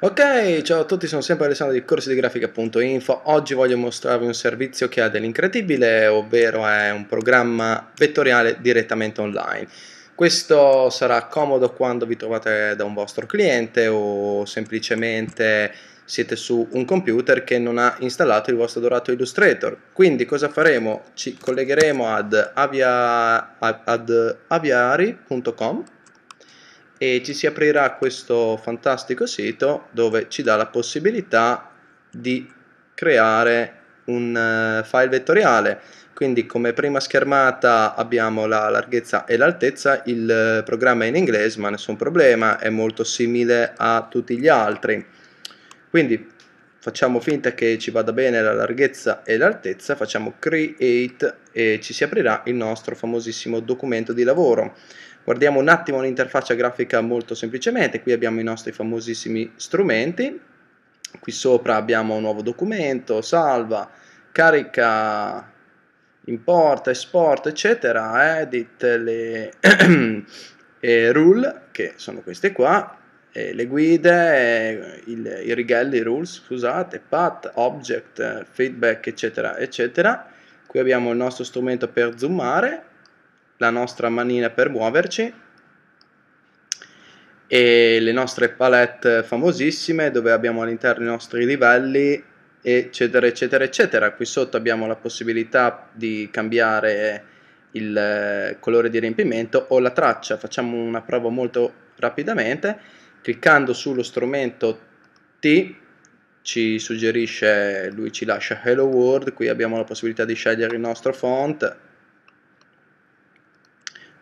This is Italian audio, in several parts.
Ok, ciao a tutti, sono sempre Alessandro di corsidigrafica.info. Oggi voglio mostrarvi un servizio che ha dell'incredibile, ovvero è un programma vettoriale direttamente online. Questo sarà comodo quando vi trovate da un vostro cliente o semplicemente siete su un computer che non ha installato il vostro dorato Illustrator. Quindi cosa faremo? Ci collegheremo ad, avia, ad aviari.com e ci si aprirà questo fantastico sito dove ci dà la possibilità di creare un eh, file vettoriale quindi come prima schermata abbiamo la larghezza e l'altezza il eh, programma è in inglese ma nessun problema è molto simile a tutti gli altri quindi facciamo finta che ci vada bene la larghezza e l'altezza facciamo create e ci si aprirà il nostro famosissimo documento di lavoro Guardiamo un attimo l'interfaccia grafica molto semplicemente, qui abbiamo i nostri famosissimi strumenti, qui sopra abbiamo un nuovo documento, salva, carica, importa, export, eccetera, edit le rule, che sono queste qua, le guide, il, i righelli, rules, scusate, path, object, feedback, eccetera, eccetera. Qui abbiamo il nostro strumento per zoomare, la nostra manina per muoverci e le nostre palette famosissime dove abbiamo all'interno i nostri livelli eccetera eccetera eccetera qui sotto abbiamo la possibilità di cambiare il eh, colore di riempimento o la traccia facciamo una prova molto rapidamente cliccando sullo strumento T ci suggerisce lui ci lascia hello world qui abbiamo la possibilità di scegliere il nostro font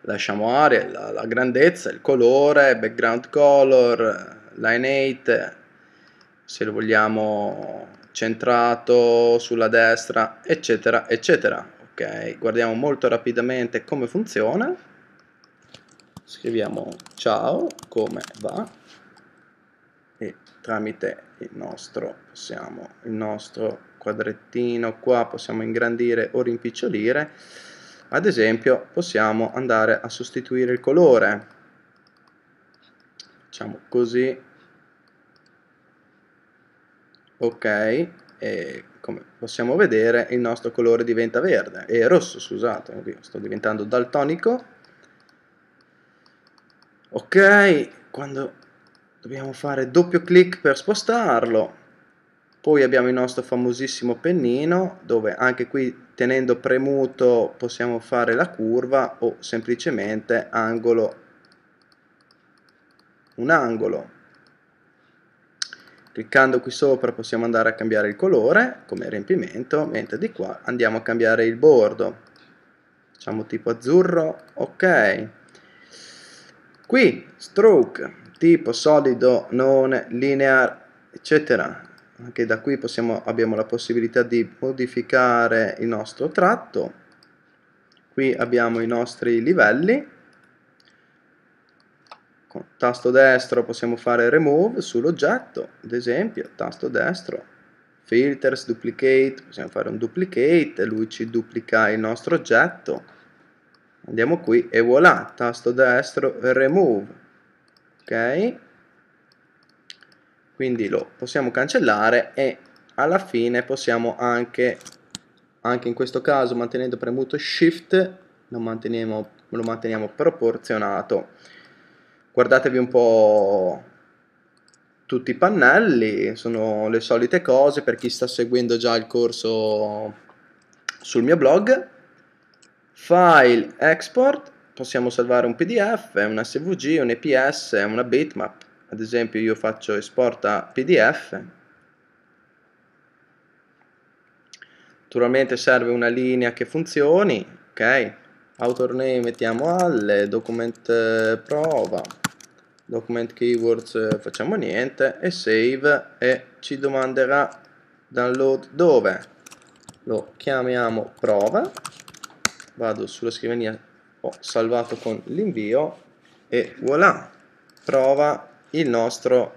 lasciamo aria, la, la grandezza, il colore, background color, line 8, se lo vogliamo centrato sulla destra, eccetera, eccetera. Ok, guardiamo molto rapidamente come funziona. Scriviamo ciao, come va e tramite il nostro, possiamo, il nostro quadrettino qua possiamo ingrandire o rimpicciolire ad esempio possiamo andare a sostituire il colore facciamo così ok e come possiamo vedere il nostro colore diventa verde e rosso scusate sto diventando daltonico ok quando dobbiamo fare doppio clic per spostarlo poi abbiamo il nostro famosissimo pennino dove anche qui tenendo premuto possiamo fare la curva o semplicemente angolo un angolo. Cliccando qui sopra possiamo andare a cambiare il colore come riempimento, mentre di qua andiamo a cambiare il bordo. Facciamo tipo azzurro, ok. Qui, stroke, tipo solido, non linear, eccetera anche da qui possiamo, abbiamo la possibilità di modificare il nostro tratto qui abbiamo i nostri livelli con tasto destro possiamo fare remove sull'oggetto ad esempio tasto destro filters duplicate possiamo fare un duplicate lui ci duplica il nostro oggetto andiamo qui e voilà tasto destro remove ok quindi lo possiamo cancellare e alla fine possiamo anche anche in questo caso mantenendo premuto shift lo manteniamo, lo manteniamo proporzionato guardatevi un po' tutti i pannelli sono le solite cose per chi sta seguendo già il corso sul mio blog file export possiamo salvare un pdf, un svg, un eps, una bitmap ad esempio io faccio esporta pdf naturalmente serve una linea che funzioni ok author name mettiamo alle document eh, prova document keywords eh, facciamo niente e save e ci domanderà download dove lo chiamiamo prova vado sulla scrivania ho salvato con l'invio e voilà prova il nostro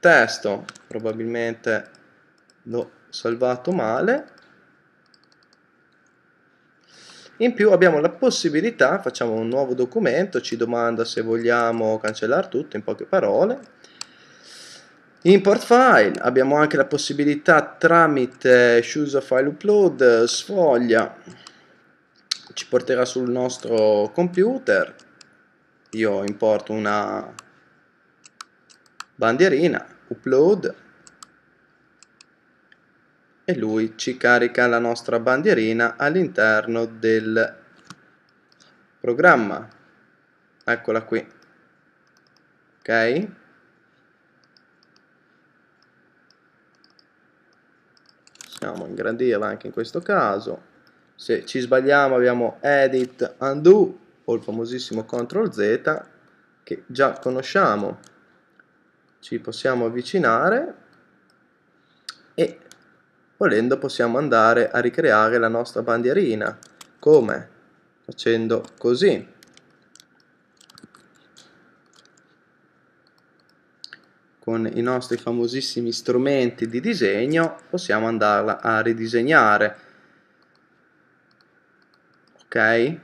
testo. Probabilmente l'ho salvato male. In più abbiamo la possibilità, facciamo un nuovo documento, ci domanda se vogliamo cancellare tutto in poche parole. Import file, abbiamo anche la possibilità tramite choose file upload, sfoglia, ci porterà sul nostro computer. Io importo una bandierina upload e lui ci carica la nostra bandierina all'interno del programma eccola qui ok possiamo ingrandirla anche in questo caso se ci sbagliamo abbiamo edit undo o il famosissimo CTRL Z che già conosciamo ci possiamo avvicinare e volendo possiamo andare a ricreare la nostra bandierina come? facendo così con i nostri famosissimi strumenti di disegno possiamo andarla a ridisegnare ok?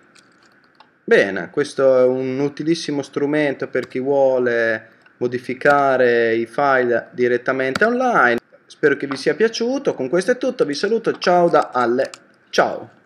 bene, questo è un utilissimo strumento per chi vuole modificare i file direttamente online. Spero che vi sia piaciuto, con questo è tutto, vi saluto, ciao da Alle, ciao!